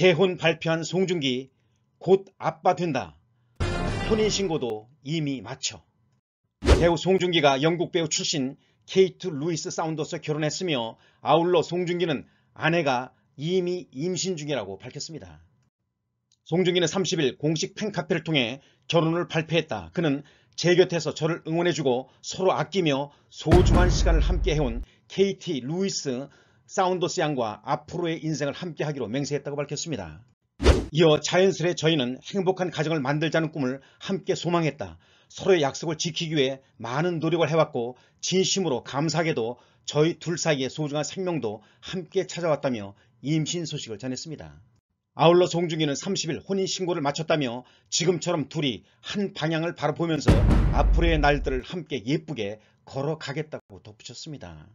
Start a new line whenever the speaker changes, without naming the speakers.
재혼 발표한 송중기 곧 아빠 된다. 혼인신고도 이미 마쳐. 배우 송중기가 영국 배우 출신 케이트 루이스 사운더스와 결혼했으며 아울러 송중기는 아내가 이미 임신 중이라고 밝혔습니다. 송중기는 30일 공식 팬카페를 통해 결혼을 발표했다. 그는 제 곁에서 저를 응원해주고 서로 아끼며 소중한 시간을 함께해온 KT 루이스 사운드스 양과 앞으로의 인생을 함께하기로 맹세했다고 밝혔습니다. 이어 자연스레 저희는 행복한 가정을 만들자는 꿈을 함께 소망했다. 서로의 약속을 지키기 위해 많은 노력을 해왔고 진심으로 감사하게도 저희 둘 사이의 소중한 생명도 함께 찾아왔다며 임신 소식을 전했습니다. 아울러 송중기는 30일 혼인신고를 마쳤다며 지금처럼 둘이 한 방향을 바라보면서 앞으로의 날들을 함께 예쁘게 걸어가겠다고 덧붙였습니다.